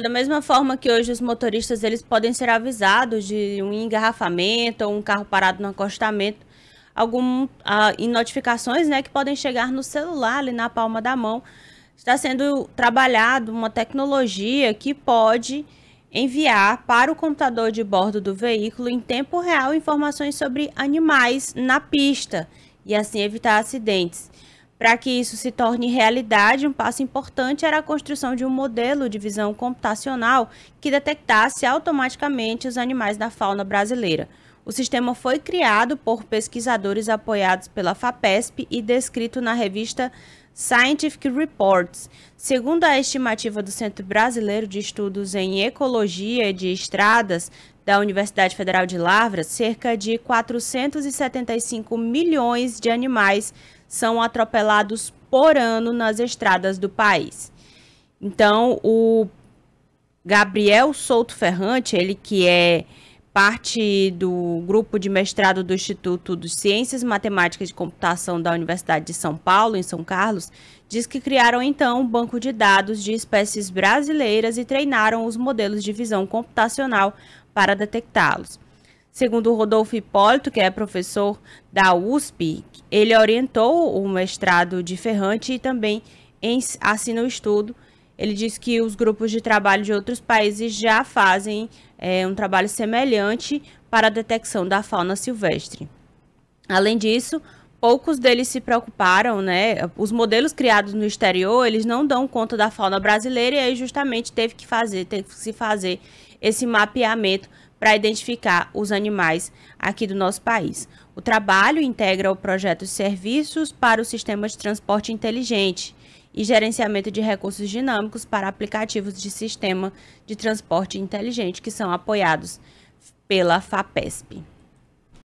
da mesma forma que hoje os motoristas eles podem ser avisados de um engarrafamento ou um carro parado no acostamento, algum ah, em notificações, né, que podem chegar no celular ali na palma da mão. Está sendo trabalhado uma tecnologia que pode enviar para o computador de bordo do veículo em tempo real informações sobre animais na pista e assim evitar acidentes. Para que isso se torne realidade, um passo importante era a construção de um modelo de visão computacional que detectasse automaticamente os animais da fauna brasileira. O sistema foi criado por pesquisadores apoiados pela FAPESP e descrito na revista Scientific Reports. Segundo a estimativa do Centro Brasileiro de Estudos em Ecologia de Estradas da Universidade Federal de Lavras, cerca de 475 milhões de animais são atropelados por ano nas estradas do país. Então, o Gabriel Souto Ferrante, ele que é parte do grupo de mestrado do Instituto de Ciências Matemáticas e Computação da Universidade de São Paulo, em São Carlos, diz que criaram então um banco de dados de espécies brasileiras e treinaram os modelos de visão computacional para detectá-los. Segundo Rodolfo Hipólito, que é professor da USP, ele orientou o mestrado de Ferrante e também assina o estudo. Ele diz que os grupos de trabalho de outros países já fazem é, um trabalho semelhante para a detecção da fauna silvestre. Além disso, poucos deles se preocuparam, né? Os modelos criados no exterior, eles não dão conta da fauna brasileira e aí justamente teve que fazer, teve que se fazer esse mapeamento para identificar os animais aqui do nosso país. O trabalho integra o projeto de Serviços para o Sistema de Transporte Inteligente e Gerenciamento de Recursos Dinâmicos para aplicativos de sistema de transporte inteligente que são apoiados pela FAPESP.